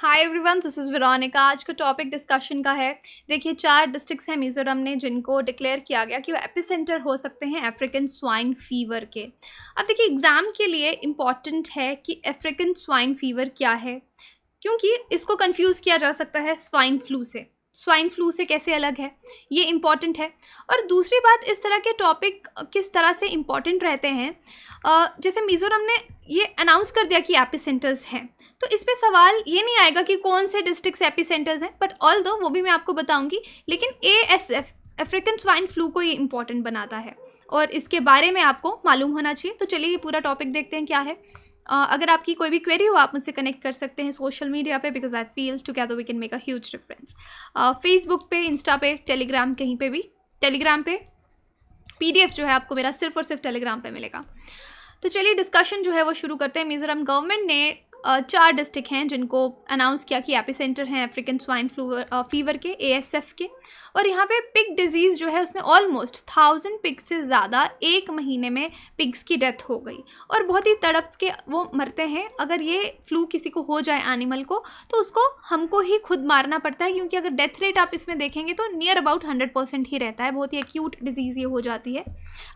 high everyone this is Veronica आज का topic discussion का है देखिए चार डिस्ट्रिक्स हैं मिज़ोरम ने जिनको डिक्लेयर किया गया कि वो एपी सेंटर हो सकते हैं अफ्रीकन स्वाइन फीवर के अब देखिए एग्ज़ाम के लिए इम्पॉर्टेंट है कि अफ्रीकन स्वाइन फीवर क्या है क्योंकि इसको कन्फ्यूज़ किया जा सकता है स्वाइन फ्लू से स्वाइन फ्लू से कैसे अलग है ये इम्पॉर्टेंट है और दूसरी बात इस तरह के टॉपिक किस तरह से इम्पॉर्टेंट रहते हैं जैसे मिज़ोरम ने ये अनाउंस कर दिया कि एपी सेंटर्स हैं तो इस पर सवाल ये नहीं आएगा कि कौन से डिस्ट्रिक्ट एपी सेंटर्स हैं बट ऑल दो वो भी मैं आपको बताऊंगी लेकिन A S F African swine flu को ये इम्पॉर्टेंट बनाता है और इसके बारे में आपको मालूम होना चाहिए तो चलिए ये पूरा टॉपिक देखते हैं क्या है अगर आपकी कोई भी क्वेरी हो आप मुझसे कनेक्ट कर सकते हैं सोशल मीडिया पे because I feel together we can make a huge difference Facebook पे इंस्टा पे टेलीग्राम कहीं पे भी टेलीग्राम पे पीडीएफ जो है आपको मेरा सिर्फ और सिर्फ टेलीग्राम पे मिलेगा तो चलिए डिस्कशन जो है वो शुरू करते हैं मिज़ोरम गवर्नमेंट ने चार डिस्ट्रिक्ट हैं जिनको अनाउंस किया कि एपी सेंटर हैं अफ्रीकन स्वाइन फ्लू फीवर के एएसएफ के और यहाँ पे पिग डिजीज़ जो है उसने ऑलमोस्ट थाउजेंड पिग से ज़्यादा एक महीने में पिग्स की डेथ हो गई और बहुत ही तड़प के वो मरते हैं अगर ये फ्लू किसी को हो जाए एनिमल को तो उसको हमको ही खुद मारना पड़ता है क्योंकि अगर डेथ रेट आप इसमें देखेंगे तो नियर अबाउट हंड्रेड परसेंट ही रहता है बहुत ही एक्यूट डिजीज़ ये हो जाती है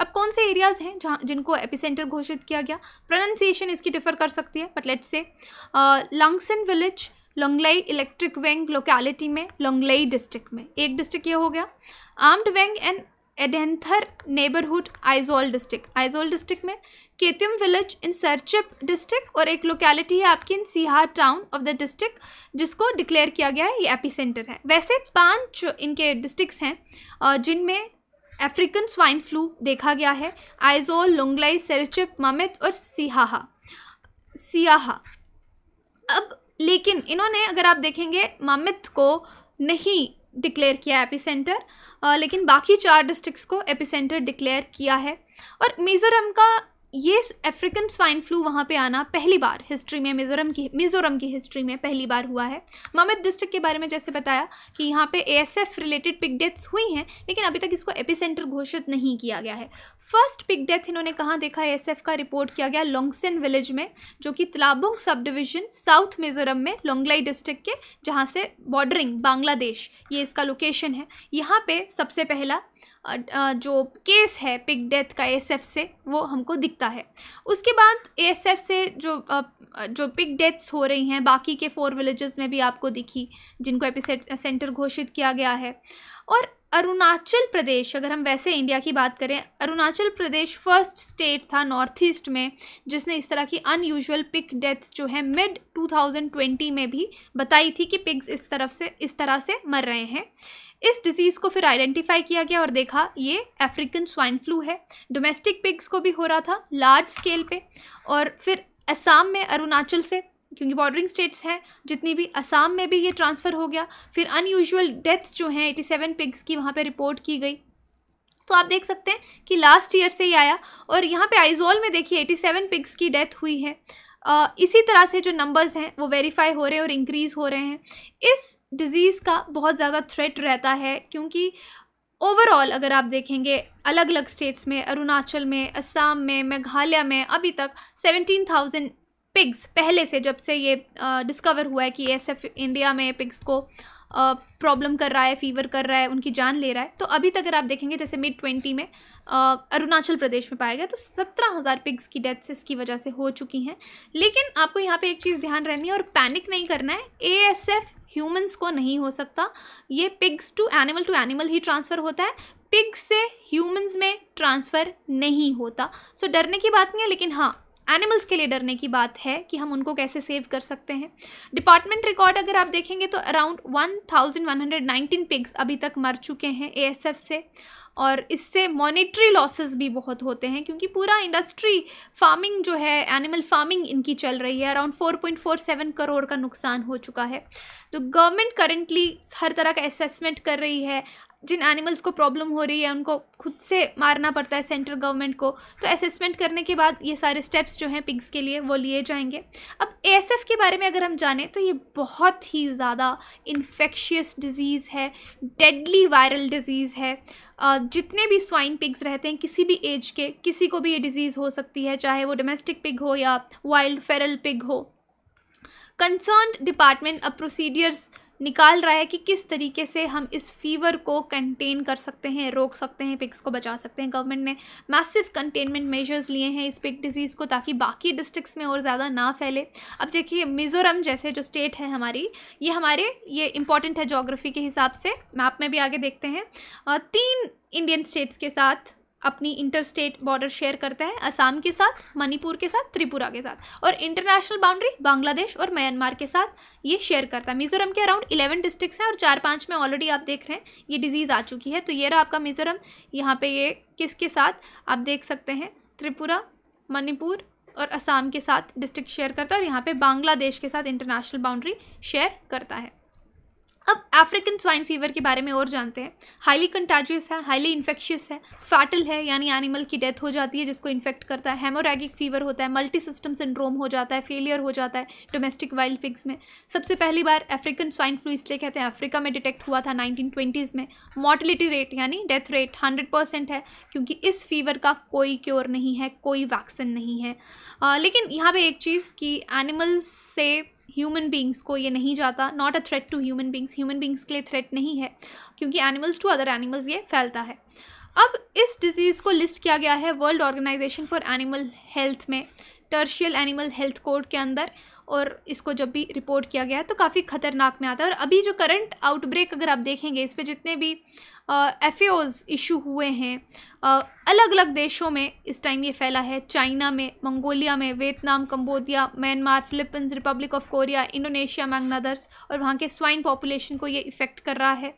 अब कौन से एरियाज़ हैं जहाँ जिनको एपिसेंटर घोषित किया गया प्रोनाउंसिएशन इसकी डिफ़र कर सकती है but let's say and village Lunglei electric Veng locality में लोंगलई डिस्ट्रिक्ट में एक डिस्ट्रिक्ट ये हो गया armed Veng and Edenthar neighbourhood Aizawl district Aizawl district में केतिम विलेज इन सरचिप डिस्ट्रिक्ट और एक लोकेलिटी है आपकी in Sihar town of the district जिसको डिक्लेयर किया गया है ये एपी सेंटर है वैसे पांच इनके डिस्ट्रिक्ट हैं जिनमें अफ्रीकन स्वाइन फ्लू देखा गया है आइजोल लोंगलाई सरचिप ममित और सिहाहा सियाहा अब लेकिन इन्होंने अगर आप देखेंगे मामित को नहीं डिक्लेयर किया है सेंटर लेकिन बाकी चार डिस्ट्रिक्ट्स को एपी सेंटर डिक्लेयर किया है और मिज़ोरम का ये अफ्रीकन स्वाइन फ्लू वहाँ पे आना पहली बार हिस्ट्री में मिज़ोरम की मिज़ोरम की हिस्ट्री में पहली बार हुआ है मामित डिस्ट्रिक्ट के बारे में जैसे बताया कि यहाँ पे एएसएफ रिलेटेड पिक डेथ्स हुई हैं लेकिन अभी तक इसको एपिसेंटर घोषित नहीं किया गया है फर्स्ट पिक डेथ इन्होंने कहाँ देखा एसएफ का रिपोर्ट किया गया लोंगसेन विलेज में जो कि तलाबुंग सब डिविजन साउथ मिजोरम में लोंगलाई डिस्ट्रिक्ट के जहाँ से बॉर्डरिंग बांग्लादेश ये इसका लोकेशन है यहाँ पे सबसे पहला जो केस है पिक डेथ का एसएफ से वो हमको दिखता है उसके बाद एसएफ से जो जो पिक डेथ्स हो रही हैं बाकी के फोर विलेजेस में भी आपको दिखी जिनको एपिसेंटर घोषित किया गया है और अरुणाचल प्रदेश अगर हम वैसे इंडिया की बात करें अरुणाचल प्रदेश फर्स्ट स्टेट था नॉर्थ ईस्ट में जिसने इस तरह की अनयूजुअल पिक डेथ्स जो है मिड 2020 में भी बताई थी कि पिग्स इस तरफ से इस तरह से मर रहे हैं इस डिज़ीज़ को फिर आइडेंटिफाई किया गया और देखा ये अफ्रीकन स्वाइन फ्लू है डोमेस्टिक पिग्स को भी हो रहा था लार्ज स्केल पर और फिर असम में अरुणाचल से क्योंकि बॉर्डरिंग स्टेट्स हैं जितनी भी असम में भी ये ट्रांसफ़र हो गया फिर अनयूजल डेथ्स जो हैं एटी सेवन पिग्स की वहाँ पे रिपोर्ट की गई तो आप देख सकते हैं कि लास्ट ईयर से ही आया और यहाँ पे आइजोल में देखिए एटी सेवन पिग्स की डेथ हुई है आ, इसी तरह से जो नंबर्स हैं वो वेरीफाई हो रहे हैं और इंक्रीज़ हो रहे हैं इस डिज़ीज़ का बहुत ज़्यादा थ्रेट रहता है क्योंकि ओवरऑल अगर आप देखेंगे अलग अलग स्टेट्स में अरुणाचल में असम में मेघालय में अभी तक सेवेंटीन थाउजेंड पिग्स पहले से जब से ये डिस्कवर हुआ है कि एस एफ इंडिया में पिग्स को प्रॉब्लम कर रहा है फीवर कर रहा है उनकी जान ले रहा है तो अभी तक अगर आप देखेंगे जैसे मिड ट्वेंटी में अरुणाचल प्रदेश में पाया गया तो सत्रह हज़ार पिग्स की डेथ्स इसकी वजह से हो चुकी हैं लेकिन आपको यहाँ पे एक चीज़ ध्यान रहनी है और पैनिक नहीं करना है ए एस एफ ह्यूमन्स को नहीं हो सकता ये pigs to animal to animal ही ट्रांसफ़र होता है पिग्स से ह्यूमन्स में ट्रांसफ़र नहीं होता सो so, डरने की बात नहीं है लेकिन हाँ एनिमल्स के लिए डरने की बात है कि हम उनको कैसे सेव कर सकते हैं डिपार्टमेंट रिकॉर्ड अगर आप देखेंगे तो अराउंड 1119 पिग्स अभी तक मर चुके हैं एएसएफ से और इससे मॉनेटरी लॉसेस भी बहुत होते हैं क्योंकि पूरा इंडस्ट्री फार्मिंग जो है एनिमल फार्मिंग इनकी चल रही है अराउंड 4.47 करोड़ का नुकसान हो चुका है तो गवर्नमेंट करेंटली हर तरह का असेसमेंट कर रही है जिन एनिमल्स को प्रॉब्लम हो रही है उनको खुद से मारना पड़ता है सेंट्रल गवर्नमेंट को तो असेसमेंट करने के बाद ये सारे स्टेप्स जो हैं पिग्स के लिए वो लिए जाएंगे अब एएसएफ के बारे में अगर हम जानें तो ये बहुत ही ज़्यादा इन्फेक्शियस डिज़ीज़ है डेडली वायरल डिज़ीज़ है जितने भी स्वाइन पिग्स रहते हैं किसी भी एज के किसी को भी ये डिज़ीज़ हो सकती है चाहे वो डोमेस्टिक पिग हो या वाइल्ड फेरल पिग हो कंसर्न डिपार्टमेंट अब प्रोसीडियर्स निकाल रहा है कि किस तरीके से हम इस फीवर को कंटेन कर सकते हैं रोक सकते हैं पिग्स को बचा सकते हैं गवर्नमेंट ने मैसिव कंटेनमेंट मेजर्स लिए हैं इस पिग डिज़ीज़ को ताकि बाकी डिस्ट्रिक्स में और ज़्यादा ना फैले अब देखिए मिज़ोरम जैसे जो स्टेट है हमारी ये हमारे ये इंपॉर्टेंट है जोग्राफी के हिसाब से मैप में भी आगे देखते हैं तीन इंडियन स्टेट्स के साथ अपनी इंटर स्टेट बॉर्डर शेयर करते हैं असम के साथ मणिपुर के साथ त्रिपुरा के साथ और इंटरनेशनल बाउंड्री बांग्लादेश और म्यांमार के साथ ये शेयर करता है मिजोरम के अराउंड इलेवन डिस्ट्रिक्ट हैं और चार पाँच में ऑलरेडी आप देख रहे हैं ये डिजीज़ आ चुकी है तो ये रहा आपका मिजोरम यहाँ पर ये किसके साथ आप देख सकते हैं त्रिपुरा मणिपुर और असम के साथ डिस्ट्रिक्ट शेयर करता है और यहाँ पे बांग्लादेश के साथ इंटरनेशनल बाउंड्री शेयर करता है अब अफ्रीकन स्वाइन फीवर के बारे में और जानते हैं हाईली कंटाजियस है हाईली इन्फेक्शियस है फैटल है यानी एनिमल की डेथ हो जाती है जिसको इन्फेक्ट करता है हेमोरैगिक फीवर होता है मल्टी सिस्टम सिंड्रोम हो जाता है फेलियर हो जाता है डोमेस्टिक वाइल्ड पिग्स में सबसे पहली बार अफ्रीकन स्वाइन फ्लू इसलिए कहते हैं अफ्रीका में डिटेक्ट हुआ था नाइनटीन में मॉर्टिलिटी रेट यानी डेथ रेट हंड्रेड है क्योंकि इस फीवर का कोई क्योर नहीं है कोई वैक्सीन नहीं है आ, लेकिन यहाँ पर एक चीज़ कि एनिमल्स से ह्यूमन बींग्स को ये नहीं जाता not a threat to human beings human beings के लिए थ्रेट नहीं है क्योंकि एनिमल्स टू अदर एनिमल्स ये फैलता है अब इस डिज़ीज़ को लिस्ट किया गया है world organisation for animal health में टर्शियल एनिमल हेल्थ कोड के अंदर और इसको जब भी रिपोर्ट किया गया है तो काफ़ी ख़तरनाक में आता है और अभी जो करंट आउटब्रेक अगर आप देखेंगे इस पर जितने भी एफ इशू हुए हैं अलग अलग देशों में इस टाइम ये फैला है चाइना में मंगोलिया में Vietnam Cambodia Myanmar Philippines Republic of Korea Indonesia मैंगनादर्स और वहाँ के स्वाइन पॉपुलेशन को ये इफ़ेक्ट कर रहा है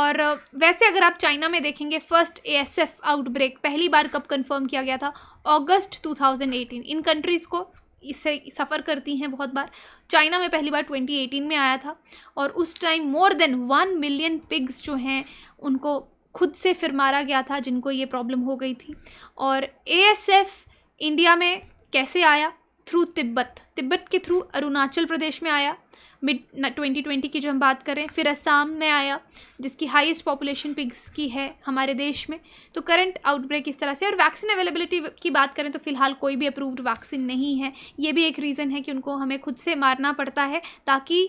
और वैसे अगर आप चाइना में देखेंगे फर्स्ट एएसएफ आउटब्रेक पहली बार कब कंफर्म किया गया था अगस्त 2018 इन कंट्रीज़ को इससे सफ़र करती हैं बहुत बार चाइना में पहली बार 2018 में आया था और उस time more than one million pigs जो हैं उनको खुद से फिर मारा गया था जिनको ये प्रॉब्लम हो गई थी और ए इंडिया में कैसे आया थ्रू तिब्बत तिब्बत के थ्रू अरुणाचल प्रदेश में आया मिड ट्वेंटी ट्वेंटी की जो हम बात करें फिर असम में आया जिसकी हाईएस्ट पॉपुलेशन पिग्स की है हमारे देश में तो करंट आउटब्रेक इस तरह से और वैक्सीन अवेलेबिलिटी की बात करें तो फिलहाल कोई भी अप्रूव्ड वैक्सीन नहीं है ये भी एक रीज़न है कि उनको हमें खुद से मारना पड़ता है ताकि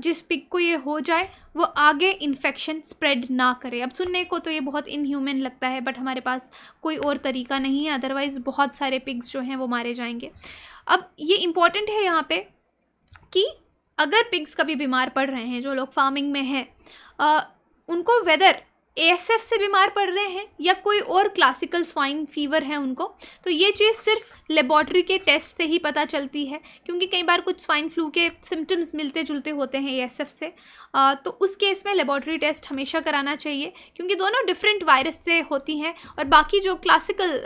जिस पिग को ये हो जाए वो आगे इन्फेक्शन स्प्रेड ना करे अब सुनने को तो ये बहुत इनह्यूमन लगता है बट हमारे पास कोई और तरीका नहीं है अदरवाइज़ बहुत सारे पिग्स जो हैं वो मारे जाएंगे अब ये इम्पॉर्टेंट है यहाँ पे कि अगर पिग्स कभी बीमार पड़ रहे हैं जो लोग फार्मिंग में हैं उनको वेदर एएसएफ से बीमार पड़ रहे हैं या कोई और क्लासिकल स्वाइन फीवर है उनको तो ये चीज़ सिर्फ लेबॉर्ट्री के टेस्ट से ही पता चलती है क्योंकि कई बार कुछ स्वाइन फ्लू के सिम्टम्स मिलते जुलते होते हैं ए से आ, तो उस केस में लेबॉर्ट्री टेस्ट हमेशा कराना चाहिए क्योंकि दोनों डिफरेंट वायरस से होती हैं और बाकी जो क्लासिकल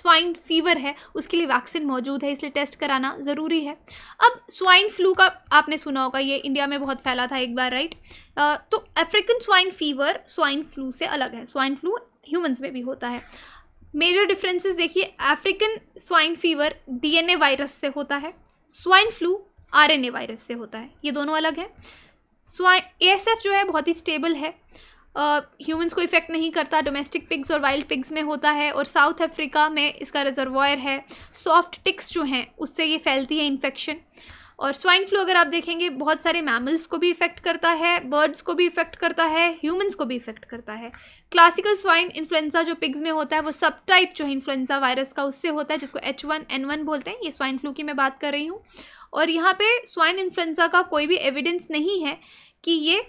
स्वाइन फीवर है उसके लिए वैक्सीन मौजूद है इसलिए टेस्ट कराना ज़रूरी है अब स्वाइन फ्लू का आपने सुना होगा ये इंडिया में बहुत फैला था एक बार राइट आ, तो African swine fever swine flu से अलग है स्वाइन फ्लू ह्यूमंस में भी होता है मेजर डिफरेंसेस देखिए African swine fever DNA virus से होता है स्वाइन फ्लू आरएनए वायरस से होता है ये दोनों अलग हैं स्वाइन एएसएफ जो है बहुत ही स्टेबल है ह्यूमंस uh, को इफ़ेक्ट नहीं करता डोमेस्टिक पिग्स और वाइल्ड पिग्स में होता है और साउथ अफ्रीका में इसका रिजर्वायर है सॉफ्ट टिक्स जो हैं उससे ये फैलती है इन्फेक्शन और स्वाइन फ्लू अगर आप देखेंगे बहुत सारे मैमल्स को भी इफ़ेक्ट करता है बर्ड्स को भी इफ़ेक्ट करता है ह्यूमंस को भी इफ़ेक्ट करता है क्लासिकल स्वाइन इन्फ्लुएंजा जो पिग्स में होता है वो सब टाइप जो है इन्फ्लुएंजा वायरस का उससे होता है जिसको एच वन एन वन बोलते हैं ये स्वाइन फ्लू की मैं बात कर रही हूँ और यहाँ पर स्वाइन इन्फ्लुएंजा का कोई भी एविडेंस नहीं है कि ये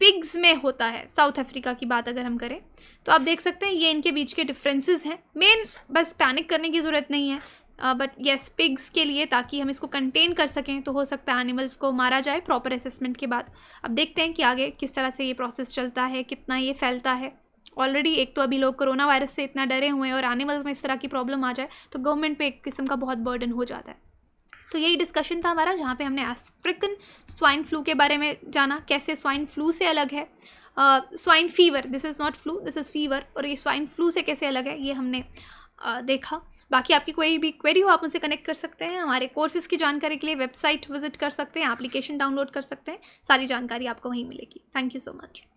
पिग्स में होता है साउथ अफ्रीका की बात अगर हम करें तो आप देख सकते हैं ये इनके बीच के डिफरेंसेस हैं मेन बस पैनिक करने की ज़रूरत नहीं है बट येस पिग्स के लिए ताकि हम इसको कंटेन कर सकें तो हो सकता है एनिमल्स को मारा जाए प्रॉपर असेसमेंट के बाद अब देखते हैं कि आगे किस तरह से ये प्रोसेस चलता है कितना ये फैलता है ऑलरेडी एक तो अभी लोग कोरोना वायरस से इतना डरे हुए हैं और एनिमल्स में इस तरह की प्रॉब्लम आ जाए तो गवर्नमेंट पे एक किस्म का बहुत बर्डन हो जाता है तो यही डिस्कशन था हमारा जहाँ पे हमने अफ्रीकन स्वाइन फ्लू के बारे में जाना कैसे स्वाइन फ्लू से अलग है swine fever this is not flu this is fever और ये स्वाइन फ्लू से कैसे अलग है ये हमने uh, देखा बाकी आपकी कोई भी क्वेरी हो आप उनसे कनेक्ट कर सकते हैं हमारे कोर्सेज़ की जानकारी के लिए वेबसाइट विजिट कर सकते हैं एप्लीकेशन डाउनलोड कर सकते हैं सारी जानकारी आपको वहीं मिलेगी थैंक यू सो मच